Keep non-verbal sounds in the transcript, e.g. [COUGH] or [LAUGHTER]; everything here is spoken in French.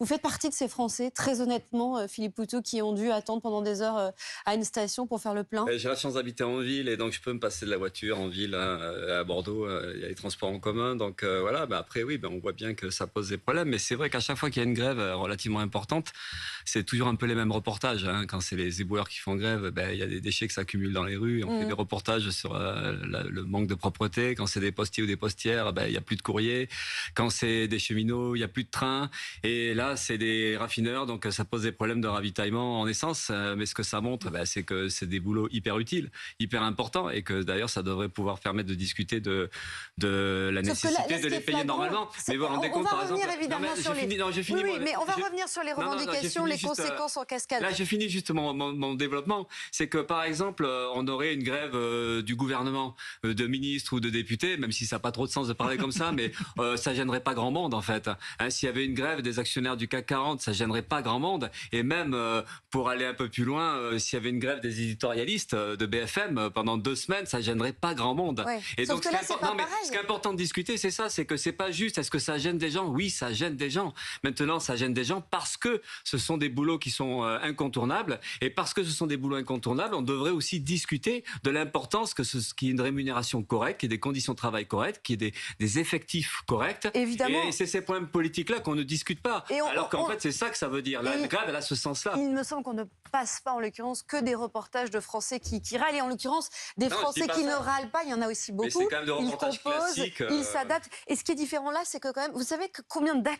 Vous faites partie de ces Français, très honnêtement, euh, Philippe Poutou, qui ont dû attendre pendant des heures euh, à une station pour faire le plein euh, J'ai la chance d'habiter en ville et donc je peux me passer de la voiture en ville hein, à Bordeaux. Il y a les transports en commun. Donc voilà, bah, après oui, bah, on voit bien que ça pose des problèmes. Mais c'est vrai qu'à chaque fois qu'il y a une grève relativement importante, c'est toujours un peu les mêmes reportages. Hein. Quand c'est les éboueurs qui font grève, ben, il y a des déchets qui s'accumulent dans les rues. On fait mm. des reportages sur euh, le manque de propreté. Quand c'est des postiers ou des postières, ben, il n'y a plus de courrier. Quand c'est des cheminots, il n'y a plus de train. Et là, c'est des raffineurs, donc ça pose des problèmes de ravitaillement en essence. Euh, mais ce que ça montre, ben, c'est que c'est des boulots hyper utiles, hyper importants, et que d'ailleurs, ça devrait pouvoir permettre de discuter de, de la nécessité de les payer normalement. Mais vous vous rendez on va revenir évidemment sur les. oui, mais on va revenir sur les revendications. les juste, euh, en cascade. Là, j'ai fini juste mon, développement. C'est que, par exemple, euh, on aurait une grève euh, du gouvernement, de ministres ou de députés, même si ça n'a pas trop de sens de parler comme ça, [LAUGHS] mais ça ça gênerait pas grand monde, en fait. Hein, s'il y avait une grève des actionnaires du CAC 40, ça gênerait pas grand monde. Et même, pour aller un peu plus loin, s'il y avait une grève des éditorialistes de BFM pendant deux semaines, ça gênerait pas grand monde. Et donc, ce, qui ce qui est important de discuter, c'est ça, c'est que c'est pas juste. Est-ce que ça gêne des gens Oui, ça gêne des gens. Maintenant, ça gêne des gens parce que ce sont des boulots qui sont euh, incontournables. Et parce que ce sont des boulots incontournables, on devrait aussi discuter de l'importance que ce qui est une rémunération correcte, et des conditions de travail correctes, qui est des, effectifs corrects. Évidemment. Et c'est ces problèmes politiques-là qu'on ne discute pas. On, Alors qu'en fait, c'est ça que ça veut dire. La grève, à ce sens-là. Il me semble qu'on ne passe pas, en l'occurrence, que des reportages de Français qui, râlent. Et en l'occurrence, des Français qui ne râlent pas, il y en a aussi beaucoup. il quand euh, s'adaptent. Et ce qui est différent là, c'est que quand même, vous savez que combien d'acteurs